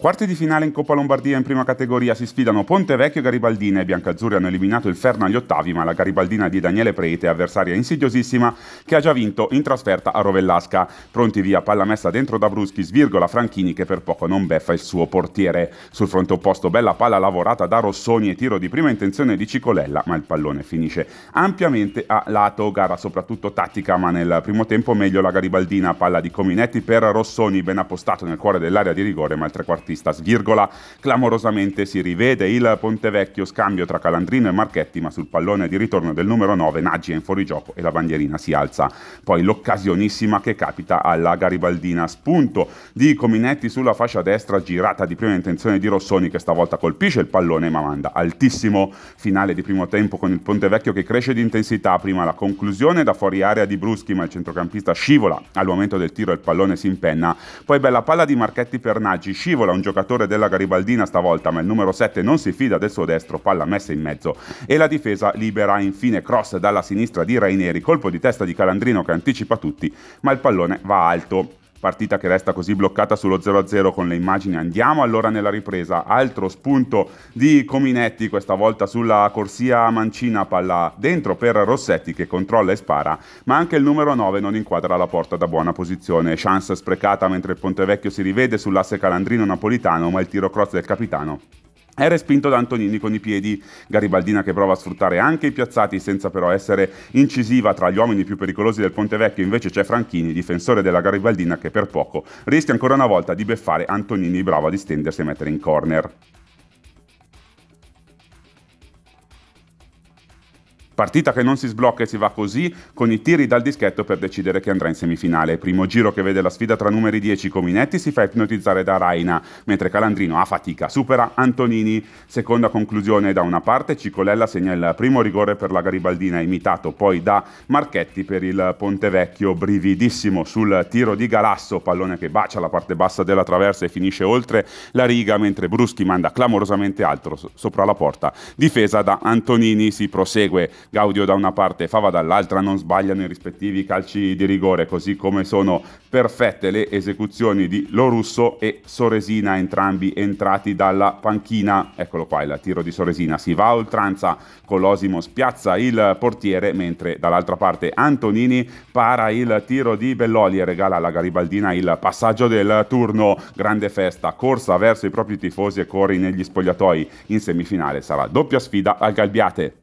Quarti di finale in Coppa Lombardia in prima categoria si sfidano Pontevecchio e Garibaldina. I biancazzurri hanno eliminato il Ferna agli ottavi, ma la Garibaldina di Daniele Prete, avversaria insidiosissima, che ha già vinto in trasferta a Rovellasca. Pronti via, palla messa dentro da Bruschi, svirgola Franchini che per poco non beffa il suo portiere. Sul fronte opposto bella palla lavorata da Rossoni e tiro di prima intenzione di Cicolella, ma il pallone finisce ampiamente a lato. Gara soprattutto tattica, ma nel primo tempo meglio la Garibaldina. Palla di Cominetti per Rossoni, ben appostato nel cuore dell'area di rigore, ma il trequartista Battista svirgola clamorosamente si rivede il Ponte Vecchio, scambio tra Calandrino e Marchetti ma sul pallone di ritorno del numero 9 Naggi è in fuorigioco e la bandierina si alza poi l'occasionissima che capita alla Garibaldina spunto di Cominetti sulla fascia destra girata di prima intenzione di Rossoni che stavolta colpisce il pallone ma manda altissimo finale di primo tempo con il Ponte Vecchio che cresce di intensità prima la conclusione da fuori area di Bruschi ma il centrocampista scivola al momento del tiro il pallone si impenna poi bella palla di Marchetti per Naggi scivola un giocatore della Garibaldina stavolta, ma il numero 7 non si fida del suo destro, palla messa in mezzo e la difesa libera infine cross dalla sinistra di Raineri, colpo di testa di Calandrino che anticipa tutti, ma il pallone va alto partita che resta così bloccata sullo 0-0 con le immagini. Andiamo allora nella ripresa, altro spunto di Cominetti, questa volta sulla corsia mancina, palla dentro per Rossetti che controlla e spara, ma anche il numero 9 non inquadra la porta da buona posizione. Chance sprecata mentre il Ponte Vecchio si rivede sull'asse calandrino napolitano, ma il tiro cross del capitano è respinto da Antonini con i piedi, Garibaldina che prova a sfruttare anche i piazzati senza però essere incisiva tra gli uomini più pericolosi del Ponte Vecchio, invece c'è Franchini, difensore della Garibaldina che per poco rischia ancora una volta di beffare Antonini bravo a distendersi e mettere in corner. Partita che non si sblocca e si va così, con i tiri dal dischetto per decidere chi andrà in semifinale. Primo giro che vede la sfida tra numeri 10 Cominetti si fa ipnotizzare da Raina, mentre Calandrino a fatica supera Antonini. Seconda conclusione da una parte, Cicolella segna il primo rigore per la Garibaldina, imitato poi da Marchetti per il Ponte Vecchio, brividissimo sul tiro di Galasso, pallone che bacia la parte bassa della traversa e finisce oltre la riga, mentre Bruschi manda clamorosamente altro sopra la porta. Difesa da Antonini si prosegue Gaudio da una parte e Fava dall'altra non sbagliano i rispettivi calci di rigore, così come sono perfette le esecuzioni di Lorusso e Soresina, entrambi entrati dalla panchina. Eccolo qua il tiro di Soresina, si va a oltranza, Colosimo spiazza il portiere, mentre dall'altra parte Antonini para il tiro di Belloli e regala alla Garibaldina il passaggio del turno. Grande festa, corsa verso i propri tifosi e cori negli spogliatoi. In semifinale sarà doppia sfida al Galbiate.